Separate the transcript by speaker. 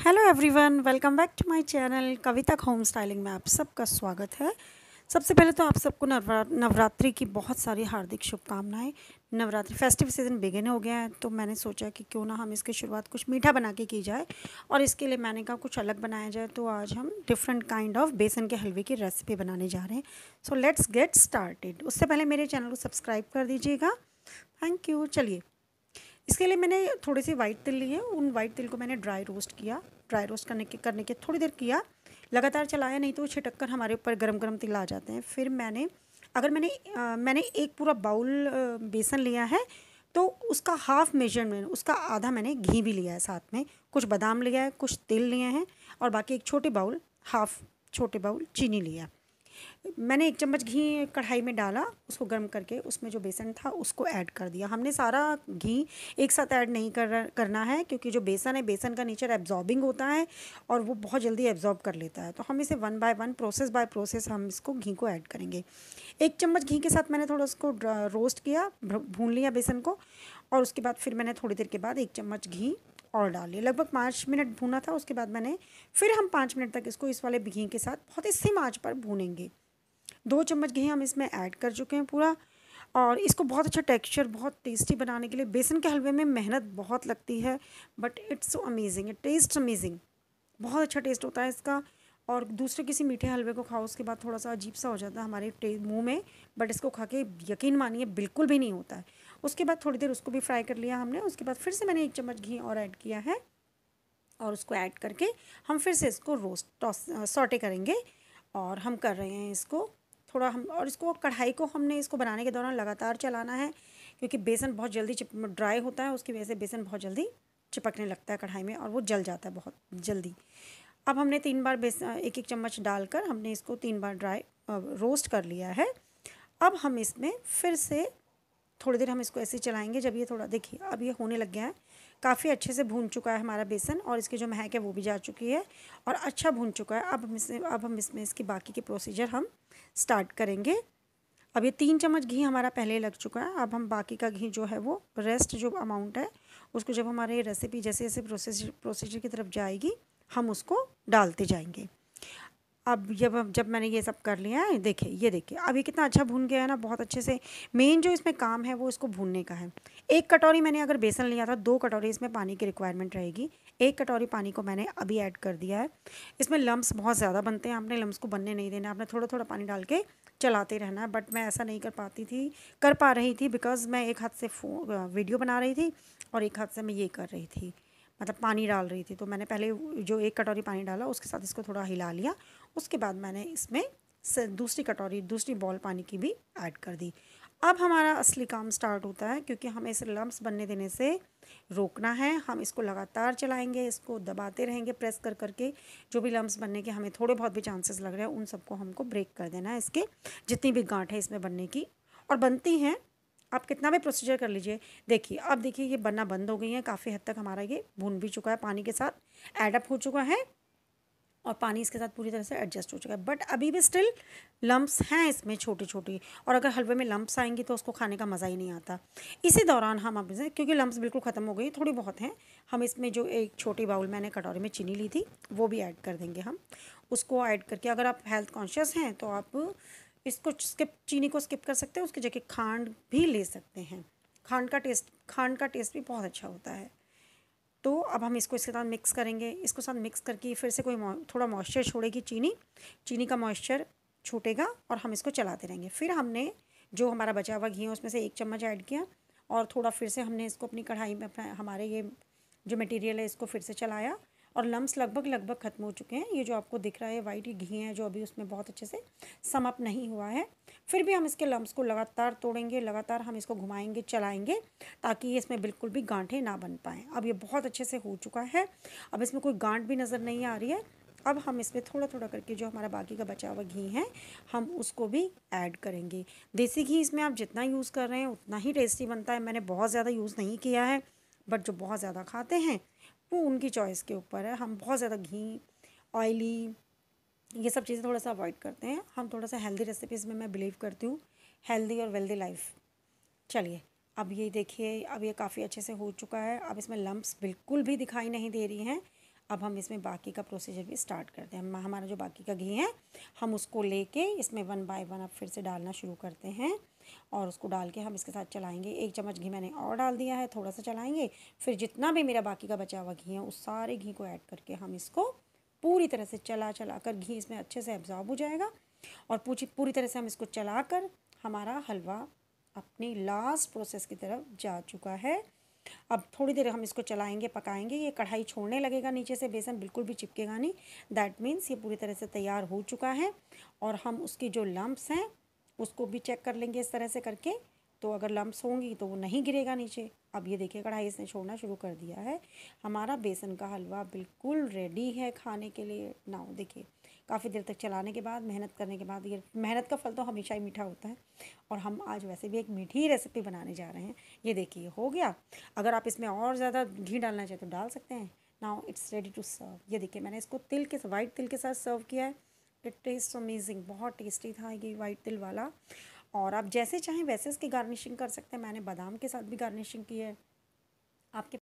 Speaker 1: hello everyone welcome back to my channel Kavita home styling में आप सबका स्वागत है सबसे पहले तो आप सबको नवरा नवरात्रि की बहुत सारी हार्दिक शुभकामनाएं नवरात्रि फेस्टिव सीज़न बिगिन हो गया है तो मैंने सोचा कि क्यों ना हम इसकी शुरुआत कुछ मीठा बना के की जाए और इसके लिए मैंने कहा कुछ अलग बनाया जाए तो आज हम डिफरेंट काइंड ऑफ बेसन के हलवे की रेसिपी बनाने जा रहे हैं सो लेट्स गेट स्टार्टेड उससे पहले मेरे चैनल को सब्सक्राइब कर दीजिएगा थैंक यू चलिए इसके लिए मैंने थोड़े से वाइट तिल लिए उन वाइट तिल को मैंने ड्राई रोस्ट किया ड्राई रोस्ट करने के करने के थोड़ी देर किया लगातार चलाया नहीं तो वो छिटक कर हमारे ऊपर गर्म गर्म तिल आ जाते हैं फिर मैंने अगर मैंने आ, मैंने एक पूरा बाउल बेसन लिया है तो उसका हाफ मेजरमेंट उसका आधा मैंने घी भी लिया है साथ में कुछ बादाम लिया है कुछ तिल लिए हैं और बाकी एक छोटे बाउल हाफ छोटे बाउल चीनी लिया मैंने एक चम्मच घी कढ़ाई में डाला उसको गर्म करके उसमें जो बेसन था उसको ऐड कर दिया हमने सारा घी एक साथ ऐड नहीं कर करना है क्योंकि जो बेसन है बेसन का नेचर एब्जॉर्बिंग होता है और वो बहुत जल्दी एब्जॉर्ब कर लेता है तो हम इसे one by one process by process हम इसको घी को ऐड करेंगे एक चम्मच घी के साथ मैंने थोड़ा उसको रोस्ट किया भून लिया बेसन को और उसके बाद फिर मैंने थोड़ी देर के बाद एक चम्मच घी और डाल लिया लगभग पाँच मिनट भूना था उसके बाद मैंने फिर हम पाँच मिनट तक इसको इस वाले घी के साथ बहुत ही सिम आँच पर भूनेंगे दो चम्मच घी हम इसमें ऐड कर चुके हैं पूरा और इसको बहुत अच्छा टेक्सचर बहुत टेस्टी बनाने के लिए बेसन के हलवे में मेहनत बहुत लगती है but it's so amazing it taste amazing बहुत अच्छा टेस्ट होता है इसका और दूसरे किसी मीठे हलवे को खाओ उसके बाद थोड़ा सा अजीब सा हो जाता है हमारे मुंह में बट इसको खा के यकीन मानिए बिल्कुल भी नहीं होता है उसके बाद थोड़ी देर उसको भी फ्राई कर लिया हमने उसके बाद फिर से मैंने एक चम्मच घी और ऐड किया है और उसको ऐड करके हम फिर से इसको रोस्ट टॉस सॉटे करेंगे और हम कर रहे हैं इसको थोड़ा हम और इसको कढ़ाई को हमने इसको बनाने के दौरान लगातार चलाना है क्योंकि बेसन बहुत जल्दी ड्राई होता है उसकी वजह से बेसन बहुत जल्दी चिपकने लगता है कढ़ाई में और वो जल जाता है बहुत जल्दी अब हमने तीन बार बेसन एक एक चम्मच डालकर हमने इसको तीन बार ड्राई रोस्ट कर लिया है अब हम इसमें फिर से थोड़ी देर हम इसको ऐसे चलाएंगे जब ये थोड़ा देखिए अब ये होने लग गया है काफ़ी अच्छे से भून चुका है हमारा बेसन और इसकी जो महक है वो भी जा चुकी है और अच्छा भून चुका है अब हम इसमें अब हम इसमें इसकी बाकी के प्रोसीजर हम स्टार्ट करेंगे अब ये तीन चम्मच घी हमारा पहले लग चुका है अब हम बाकी का घी जो है वो रेस्ट जो अमाउंट है उसको जब हमारे रेसिपी जैसे जैसे प्रोसेस प्रोसीजर की तरफ जाएगी हम उसको डालते जाएंगे अब जब जब मैंने ये सब कर लिया है देखिए ये देखिए अब ये कितना अच्छा भून गया है ना बहुत अच्छे से मेन जो इसमें काम है वो इसको भूनने का है एक कटोरी मैंने अगर बेसन लिया था दो कटोरी इसमें पानी की रिक्वायरमेंट रहेगी एक कटोरी पानी को मैंने अभी ऐड कर दिया है इसमें लम्ब्स बहुत ज़्यादा बनते हैं आपने लम्ब्स को बनने नहीं देना आपने थोड़ा थोड़ा पानी डाल के चलाते रहना है बट मैं ऐसा नहीं कर पाती थी कर पा रही थी बिकॉज़ मैं एक हाथ से वीडियो बना रही थी और एक हाथ से मैं ये कर रही थी मतलब पानी डाल रही थी तो मैंने पहले जो एक कटोरी पानी डाला उसके साथ इसको थोड़ा हिला लिया उसके बाद मैंने इसमें दूसरी कटोरी दूसरी बॉल पानी की भी ऐड कर दी अब हमारा असली काम स्टार्ट होता है क्योंकि हमें इसे लम्ब बनने देने से रोकना है हम इसको लगातार चलाएंगे इसको दबाते रहेंगे प्रेस कर करके जो भी लम्ब बनने के हमें थोड़े बहुत भी चांसेस लग रहे हैं उन सबको हमको ब्रेक कर देना है इसके जितनी भी गांठ है इसमें बनने की और बनती हैं आप कितना भी प्रोसीजर कर लीजिए देखिए अब देखिए ये बनना बंद हो गई है काफ़ी हद तक हमारा ये भून भी चुका है पानी के साथ एडअप हो चुका है और पानी इसके साथ पूरी तरह से एडजस्ट हो चुका है बट अभी भी स्टिल लम्ब्स हैं इसमें छोटी छोटी और अगर हलवे में लम्ब्स आएंगे तो उसको खाने का मज़ा ही नहीं आता इसी दौरान हम अब क्योंकि लम्ब्स बिल्कुल ख़त्म हो गई थोड़ी बहुत हैं हम इसमें जो एक छोटी बाउल मैंने कटोरी में चीनी ली थी वो भी ऐड कर देंगे हम उसको ऐड करके अगर आप हेल्थ कॉन्शियस हैं तो आप इसको स्किप चीनी को स्किप कर सकते हैं उसकी जगह खांड भी ले सकते हैं खांड का टेस्ट खांड का टेस्ट भी बहुत अच्छा होता है तो अब हम इसको इसके साथ मिक्स करेंगे इसको साथ मिक्स करके फिर से कोई थोड़ा मॉइस्चर छोड़ेगी चीनी चीनी का मॉइस्चर छूटेगा और हम इसको चलाते रहेंगे फिर हमने जो हमारा बचा हुआ घी है उसमें से एक चम्मच ऐड किया और थोड़ा फिर से हमने इसको अपनी कढ़ाई में अपना हमारे ये जो मटेरियल है इसको फिर से चलाया और लम्स लगभग लगभग ख़त्म हो चुके हैं ये जो आपको दिख रहा है वाइट घी है जो अभी उसमें बहुत अच्छे से समअप नहीं हुआ है फिर भी हम इसके लम्स को लगातार तोड़ेंगे लगातार हम इसको घुमाएंगे चलाएंगे ताकि इसमें बिल्कुल भी गांठें ना बन पाएँ अब ये बहुत अच्छे से हो चुका है अब इसमें कोई गांठ भी नज़र नहीं आ रही है अब हम इसमें थोड़ा थोड़ा करके जो हमारा बाकी का बचा हुआ घी है हम उसको भी ऐड करेंगे देसी घी इसमें आप जितना यूज़ कर रहे हैं उतना ही टेस्टी बनता है मैंने बहुत ज़्यादा यूज़ नहीं किया है बट जो बहुत ज़्यादा खाते हैं वो उनकी चॉइस के ऊपर है हम बहुत ज़्यादा घी ऑयली ये सब चीज़ें थोड़ा सा अवॉइड करते हैं हम थोड़ा सा हेल्दी रेसिपीज़ में मैं बिलीव करती हूँ हेल्दी और वेल्दी लाइफ चलिए अब ये देखिए अब ये काफ़ी अच्छे से हो चुका है अब इसमें लम्ब्स बिल्कुल भी दिखाई नहीं दे रही हैं अब हम इसमें बाकी का प्रोसीजर भी स्टार्ट करते हैं हमारा जो बाकी का घी है हम उसको लेके इसमें वन बाय वन अब फिर से डालना शुरू करते हैं और उसको डाल के हम इसके साथ चलाएँगे एक चम्मच घी मैंने और डाल दिया है थोड़ा सा चलाएँगे फिर जितना भी मेरा बाकी का बचा हुआ घी है उस सारे घी को ऐड करके हम इसको पूरी तरह से चला चला कर घी इसमें अच्छे से एब्जॉर्ब हो जाएगा और पूरी पूरी तरह से हम इसको चला कर हमारा हलवा अपनी लास्ट प्रोसेस की तरफ जा चुका है अब थोड़ी देर हम इसको चलाएंगे पकाएंगे ये कढ़ाई छोड़ने लगेगा नीचे से बेसन बिल्कुल भी चिपकेगा नहीं दैट मीन्स ये पूरी तरह से तैयार हो चुका है और हम उसकी जो लम्ब्स हैं उसको भी चेक कर लेंगे इस तरह से करके तो अगर लम्ब्स होंगी तो वो नहीं गिरेगा नीचे अब ये देखिए कढ़ाई इसने छोड़ना शुरू कर दिया है हमारा बेसन का हलवा बिल्कुल रेडी है खाने के लिए नाव देखिए काफ़ी देर तक चलाने के बाद मेहनत करने के बाद ये मेहनत का फल तो हमेशा ही मीठा होता है और हम आज वैसे भी एक मीठी रेसिपी बनाने जा रहे हैं ये देखिए हो गया अगर आप इसमें और ज़्यादा घी डालना चाहें तो डाल सकते हैं now it's ready to serve ये देखिए मैंने इसको तिल के वाइट तिल के साथ सर्व किया है इट टेस्ट अमेजिंग बहुत टेस्टी था ये वाइट तिल वाला और आप जैसे चाहें वैसे इसकी गार्निशिंग कर सकते हैं मैंने बादाम के साथ भी गार्निशिंग की है आपके